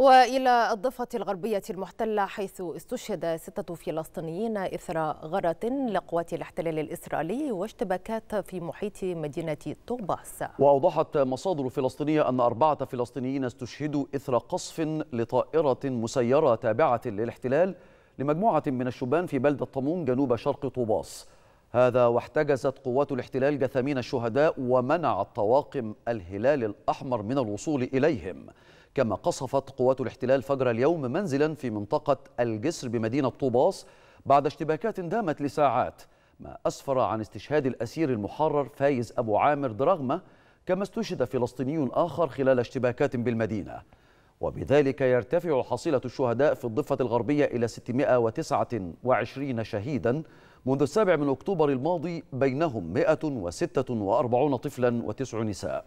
وإلى الضفة الغربية المحتلة حيث استشهد ستة فلسطينيين إثر غارة لقوات الاحتلال الإسرائيلي واشتباكات في محيط مدينة طوباس وأوضحت مصادر فلسطينية أن أربعة فلسطينيين استشهدوا إثر قصف لطائرة مسيرة تابعة للاحتلال لمجموعة من الشبان في بلدة طمون جنوب شرق طوباس هذا واحتجزت قوات الاحتلال جثامين الشهداء ومنعت طواقم الهلال الأحمر من الوصول إليهم كما قصفت قوات الاحتلال فجر اليوم منزلا في منطقة الجسر بمدينة طوباس بعد اشتباكات دامت لساعات ما أسفر عن استشهاد الأسير المحرر فايز أبو عامر درغمة كما استشهد فلسطيني آخر خلال اشتباكات بالمدينة وبذلك يرتفع حصيلة الشهداء في الضفة الغربية إلى 629 شهيدا منذ السابع من أكتوبر الماضي بينهم 146 طفلا وتسع نساء